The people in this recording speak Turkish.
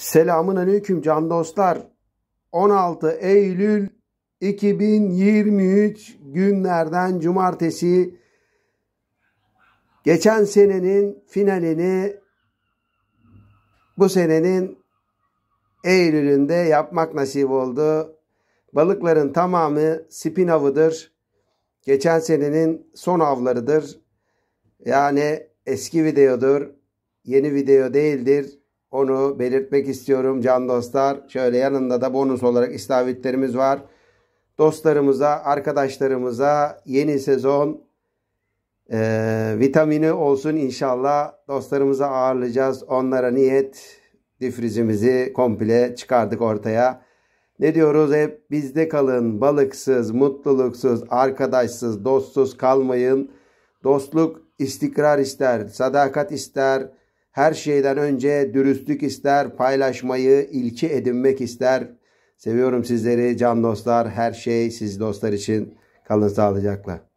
Selamun Aleyküm can dostlar. 16 Eylül 2023 günlerden cumartesi geçen senenin finalini bu senenin Eylül'ünde yapmak nasip oldu. Balıkların tamamı spin avıdır. Geçen senenin son avlarıdır. Yani eski videodur. Yeni video değildir onu belirtmek istiyorum can dostlar. Şöyle yanında da bonus olarak istavitlerimiz var. Dostlarımıza, arkadaşlarımıza yeni sezon e, vitamini olsun inşallah. Dostlarımıza ağırlayacağız. Onlara niyet difrizimizi komple çıkardık ortaya. Ne diyoruz? Hep bizde kalın. Balıksız, mutluluksuz, arkadaşsız, dostsuz kalmayın. Dostluk istikrar ister, sadakat ister, her şeyden önce dürüstlük ister, paylaşmayı ilki edinmek ister. Seviyorum sizleri can dostlar. Her şey siz dostlar için. Kalın sağlıcakla.